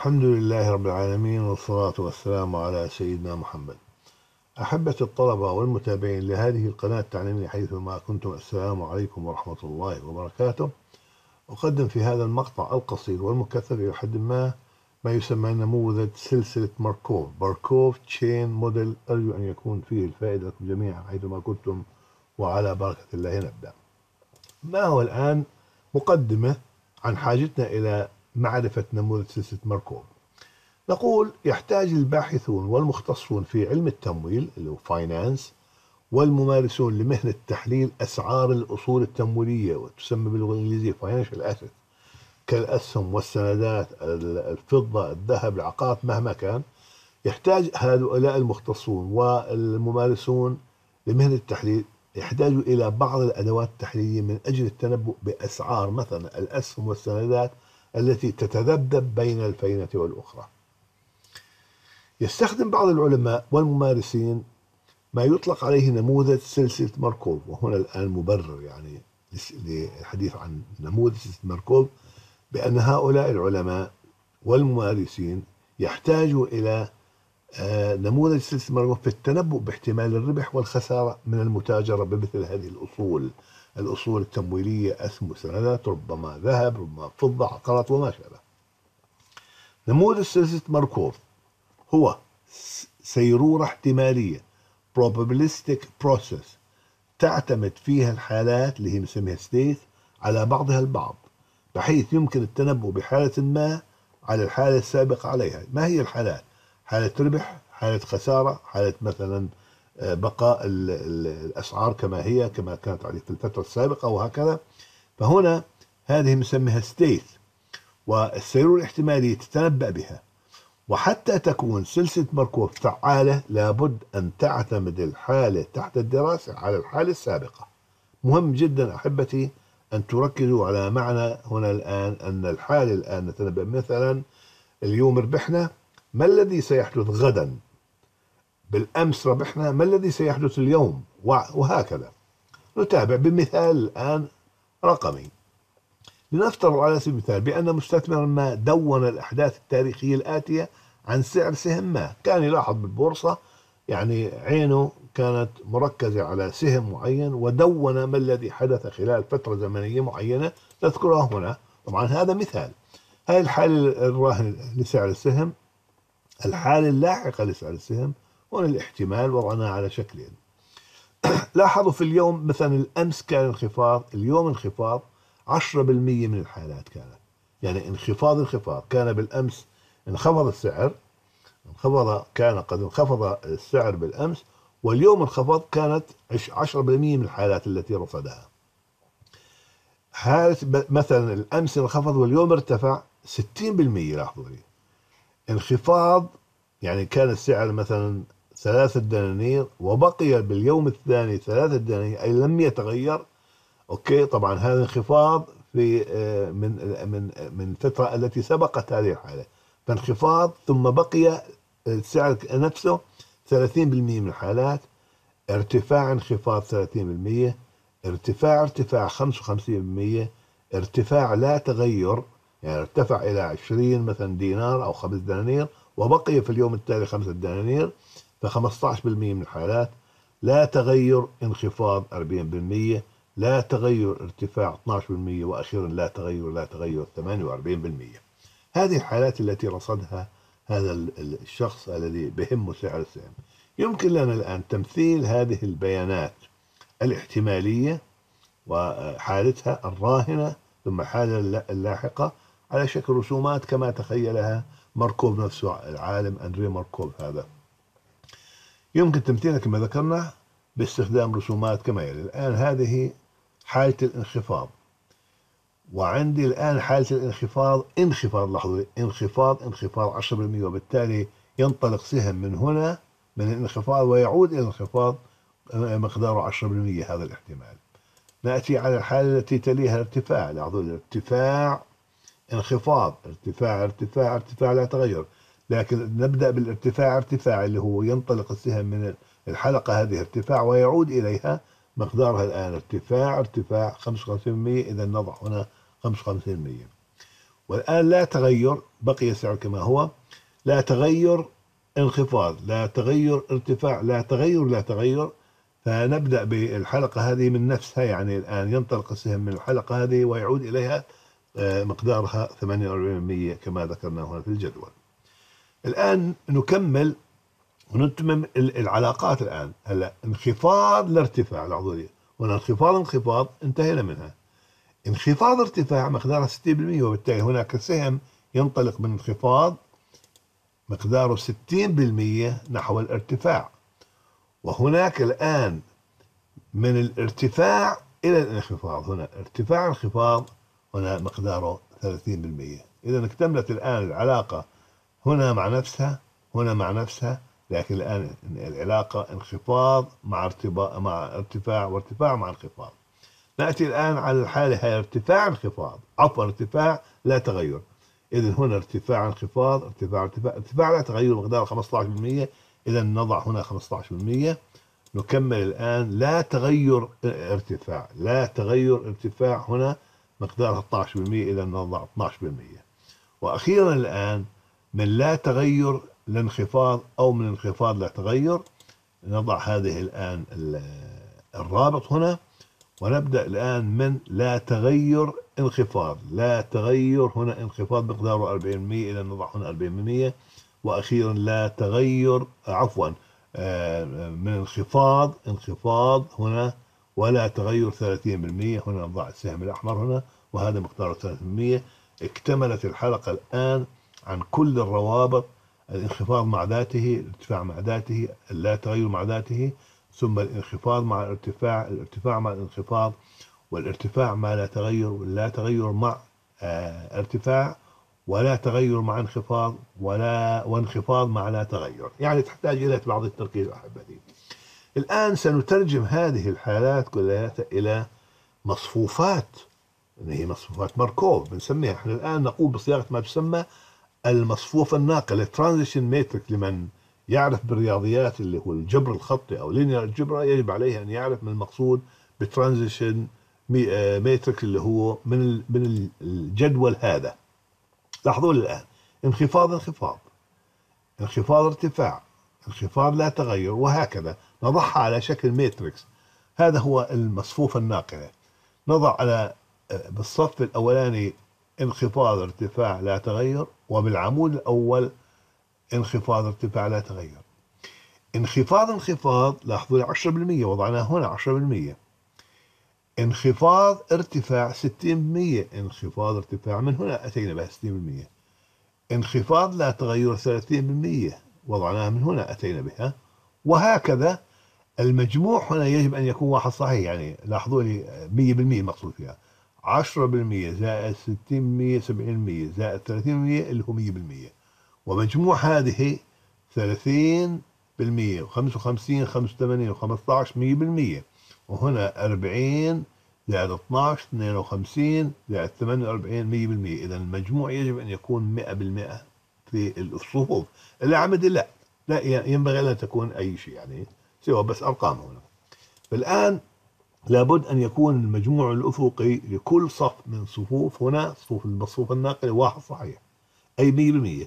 الحمد لله رب العالمين والصلاة والسلام على سيدنا محمد أحبة الطلبة والمتابعين لهذه القناة التعليمية حيثما كنتم السلام عليكم ورحمة الله وبركاته أقدم في هذا المقطع القصير والمكثف إلى حد ما ما يسمى نموذج سلسلة ماركوف باركوف تشين موديل أرجو أن يكون فيه الفائدة لكم جميعا حيثما كنتم وعلى بركة الله نبدأ ما هو الآن مقدمة عن حاجتنا إلى معرفة نموذج سلسلة ماركوف نقول يحتاج الباحثون والمختصون في علم التمويل اللي هو فاينانس والممارسون لمهنة تحليل أسعار الأصول التمويلية وتسمى باللغة الإنجليزية فاينانشال أسيت كالأسهم والسندات الفضة الذهب العقارات مهما كان يحتاج هؤلاء المختصون والممارسون لمهنة التحليل يحتاجوا إلى بعض الأدوات التحليلية من أجل التنبؤ بأسعار مثلا الأسهم والسندات التي تتذبذب بين الفينة والأخرى يستخدم بعض العلماء والممارسين ما يطلق عليه نموذج سلسلة ماركوف وهنا الآن مبرر يعني للحديث عن نموذج سلسلة ماركوف بأن هؤلاء العلماء والممارسين يحتاجوا إلى آه، نموذج استثمار في التنبؤ باحتمال الربح والخسارة من المتاجرة بمثل هذه الأصول الأصول التمويلية أسهم وسندات ربما ذهب ربما فضة عقارات وما شابه نموذج سلسلة ماركوف هو سيرورة احتمالية probabilistic process تعتمد فيها الحالات اللي هي نسميها ستيت على بعضها البعض بحيث يمكن التنبؤ بحالة ما على الحالة السابقة عليها ما هي الحالات حالة ربح حالة خسارة حالة مثلا آه، بقاء الأسعار كما هي كما كانت عليه في الفترة السابقة وهكذا فهنا هذه نسميها ستيت والسيرور الاحتمالي تتنبأ بها وحتى تكون سلسلة ماركوف فعالة لابد أن تعتمد الحالة تحت الدراسة على الحالة السابقة مهم جدا أحبتي أن تركزوا على معنى هنا الآن أن الحالة الآن نتنبأ مثلا اليوم ربحنا ما الذي سيحدث غدا بالأمس ربحنا ما الذي سيحدث اليوم وهكذا نتابع بمثال الآن رقمي لنفترض على سبيل المثال بأن مستثمرا ما دون الأحداث التاريخية الآتية عن سعر سهم ما كان يلاحظ بالبورصة يعني عينه كانت مركزة على سهم معين ودون ما الذي حدث خلال فترة زمنية معينة نذكرها هنا طبعا هذا مثال هاي الحالة الراهنة لسعر السهم الحالة اللاحقة لثالثهم هون الاحتمال وضعناه على شكلين لاحظوا في اليوم مثلا الأمس كان انخفاض اليوم انخفاض 10% من الحالات كانت يعني انخفاض انخفاض كان بالأمس انخفض السعر انخفض كان قد انخفض السعر بالأمس واليوم انخفض كانت 10% من الحالات التي رصدها حالة مثلا الأمس انخفض واليوم ارتفع 60% لاحظوا لي انخفاض يعني كان السعر مثلا ثلاثة دنانير وبقي باليوم الثاني ثلاثة دنانير أي لم يتغير أوكي طبعا هذا انخفاض في آه، من من من الفترة التي سبقت هذه الحالة فانخفاض ثم بقي السعر نفسه 30% من الحالات ارتفاع انخفاض 30% ارتفاع ارتفاع 55% ارتفاع لا تغير يعني ارتفع إلى 20 مثلا دينار أو 5 دنانير وبقي في اليوم التالي 5 دنانير ف 15% من الحالات لا تغير انخفاض 40% لا تغير ارتفاع 12% وأخيرا لا تغير لا تغير 48% هذه الحالات التي رصدها هذا الشخص الذي بهمه سعر السهم يمكن لنا الآن تمثيل هذه البيانات الاحتمالية وحالتها الراهنة ثم الحالة اللاحقة على شكل رسومات كما تخيلها ماركوف نفسه العالم أندري ماركوف هذا يمكن تمثيلها كما ذكرنا باستخدام رسومات كما يلي الآن هذه حالة الانخفاض وعندي الآن حالة الانخفاض انخفاض لحظة انخفاض انخفاض 10% وبالتالي ينطلق سهم من هنا من الانخفاض ويعود إلى الانخفاض آه، مقداره 10% هذا الاحتمال نأتي على الحالة التي تليها الارتفاع لاحظوا الارتفاع انخفاض ارتفاع ارتفاع ارتفاع لا تغير لكن نبدأ بالارتفاع ارتفاع اللي هو ينطلق السهم من الحلقة هذه ارتفاع ويعود إليها مقدارها الآن ارتفاع ارتفاع 55% إذا نضع هنا 55% والآن لا تغير بقي السعر كما هو لا تغير انخفاض لا تغير ارتفاع لا تغير لا تغير فنبدأ بالحلقة هذه من نفسها يعني الآن ينطلق السهم من الحلقة هذه ويعود إليها آه، مقدارها 48% كما ذكرنا هنا في الجدول الآن نكمل ونتمم العلاقات الآن هلا انخفاض لارتفاع العضوية هنا انخفاض انخفاض انتهينا منها انخفاض ارتفاع مقدارها 60% وبالتالي هناك سهم ينطلق من انخفاض مقداره 60% نحو الارتفاع وهناك الآن من الارتفاع إلى الانخفاض هنا ارتفاع انخفاض هنا مقداره 30% إذا اكتملت الآن العلاقة هنا مع نفسها هنا مع نفسها لكن الآن العلاقة انخفاض مع ارتباط مع ارتفاع وارتفاع مع انخفاض نأتي الآن على الحالة هي ارتفاع انخفاض عفوا ارتفاع لا تغير إذا هنا ارتفاع انخفاض ارتفاع ارتفاع ارتفاع لا تغير مقدار 15% إذا نضع هنا 15% نكمل الآن لا تغير ارتفاع لا تغير ارتفاع هنا مقدارها 12% إلى النهاردة 12% وأخيرا الآن من لا تغير لانخفاض أو من انخفاض لا تغير نضع هذه الآن الرابط هنا ونبدأ الآن من لا تغير انخفاض لا تغير هنا انخفاض مقداره 40% إلى نضع هنا 40% وأخيرا لا تغير عفوا آه، من انخفاض انخفاض هنا ولا تغير 30% هنا نضع السهم الأحمر هنا وهذا مقداره 30% اكتملت الحلقة الآن عن كل الروابط الانخفاض مع ذاته الارتفاع مع ذاته اللا تغير مع ذاته ثم الانخفاض مع الارتفاع الارتفاع مع الانخفاض والارتفاع مع لا تغير لا تغير مع آه، ارتفاع ولا تغير مع انخفاض ولا وانخفاض مع لا تغير يعني تحتاج إلى بعض التركيز أحبتي الآن سنترجم هذه الحالات كلها إلى مصفوفات هي مصفوفات ماركوف بنسميها احنا الآن نقول بصياغة ما تسمى المصفوفة الناقلة ترانزيشن ماتريكس لمن يعرف بالرياضيات اللي هو الجبر الخطي أو لينير الجبر يجب عليه أن يعرف ما المقصود بترانزيشن آه، ماتريكس اللي هو من من الجدول هذا لاحظوا الآن انخفاض انخفاض انخفاض ارتفاع انخفاض لا تغير وهكذا نضعها على شكل ماتريكس هذا هو المصفوفة الناقلة نضع على آه، بالصف الأولاني انخفاض ارتفاع لا تغير وبالعمود الأول انخفاض ارتفاع لا تغير انخفاض انخفاض لاحظوا 10% وضعناه هنا 10% انخفاض ارتفاع 60% انخفاض ارتفاع من هنا أتينا بها 60% انخفاض لا تغير 30% وضعناها من هنا أتينا بها وهكذا المجموع هنا يجب أن يكون واحد صحيح يعني لاحظوا لي 100% مقصود فيها 10% زائد 60% 70% زائد 30% اللي هو 100% ومجموع هذه 30 بالمية وخمسة وثمانين وخمسطعش مية بالمية وهنا أربعين زائد 12 52 زائد 48 100% بالمية إذا المجموع يجب أن يكون 100% في الصفوف الأعمدة لا لا ينبغي لا تكون أي شيء يعني سوى بس أرقام هنا فالآن لابد أن يكون المجموع الأفقي لكل صف من صفوف هنا صفوف الصفوف الناقلة واحد صحيح أي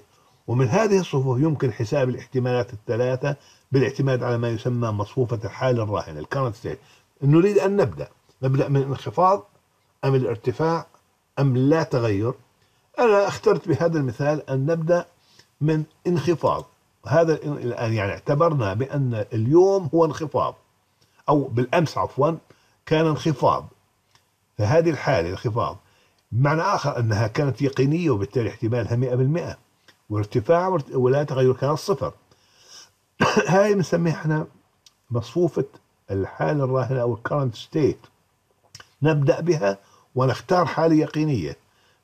100% ومن هذه الصفوف يمكن حساب الاحتمالات الثلاثة بالاعتماد على ما يسمى مصفوفة الحالة الراهنة الكرنت ستيت نريد أن نبدأ نبدأ من انخفاض أم الارتفاع أم لا تغير أنا اخترت بهذا المثال أن نبدأ من انخفاض هذا الآن يعني اعتبرنا بأن اليوم هو انخفاض أو بالأمس عفوا كان انخفاض فهذه الحالة انخفاض بمعنى آخر أنها كانت يقينية وبالتالي احتمالها 100% وارتفاع ولا تغير كان صفر هاي بنسميها احنا مصفوفة الحالة الراهنة أو الكرنت ستيت نبدأ بها ونختار حالة يقينية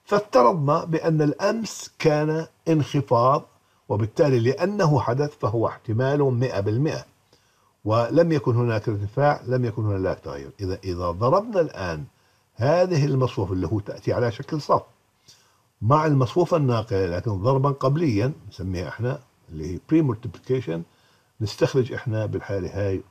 فافترضنا بأن الأمس كان انخفاض وبالتالي لأنه حدث فهو احتمال 100% ولم يكن هناك ارتفاع لم يكن هناك تغير إذا إذا ضربنا الآن هذه المصفوفة اللي هو تأتي على شكل صف مع المصفوفة الناقلة لكن ضربا قبليا نسميها احنا اللي هي بري مولتيبليكيشن نستخرج احنا بالحالة هاي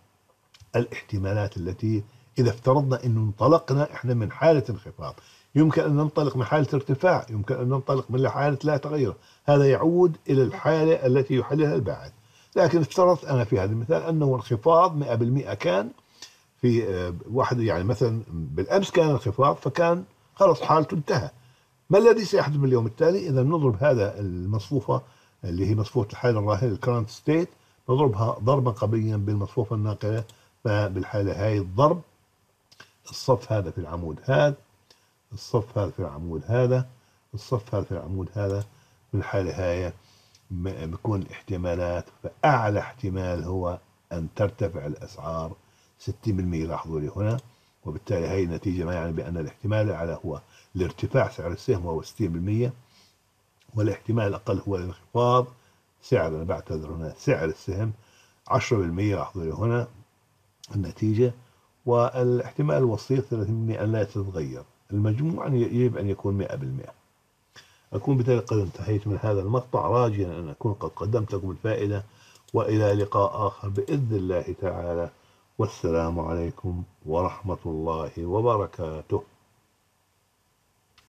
الاحتمالات التي إذا افترضنا أنه انطلقنا احنا من حالة انخفاض يمكن أن ننطلق من حالة ارتفاع يمكن أن ننطلق من حالة لا تغير هذا يعود إلى الحالة التي يحللها الباحث لكن افترضت أنا في هذا المثال أنه انخفاض 100% كان في آه، واحد يعني مثلا بالأمس كان انخفاض فكان خلص حالته انتهى ما الذي سيحدث باليوم التالي إذا نضرب هذا المصفوفة اللي هي مصفوفة الحالة الراهنة الكرنت ستيت نضربها ضربا قبليا بالمصفوفة الناقلة فبالحالة هاي الضرب الصف هذا في العمود هذا الصف هذا في العمود هذا الصف هذا في العمود هذا في الحالة هاي بكون الاحتمالات فأعلى احتمال هو أن ترتفع الأسعار 60% لاحظوا لي هنا وبالتالي هاي النتيجة ما يعني بأن الاحتمال الأعلى هو لارتفاع سعر السهم وهو 60% والاحتمال الأقل هو الانخفاض سعر أنا بعتذر هنا سعر السهم 10% لاحظوا لي هنا النتيجة والاحتمال الوسيط 30% أن لا تتغير المجموع يجب أن يكون 100% أكون بذلك قد انتهيت من هذا المقطع راجيا أن أكون قد قدمت لكم الفائدة وإلى لقاء آخر بإذن الله تعالى والسلام عليكم ورحمة الله وبركاته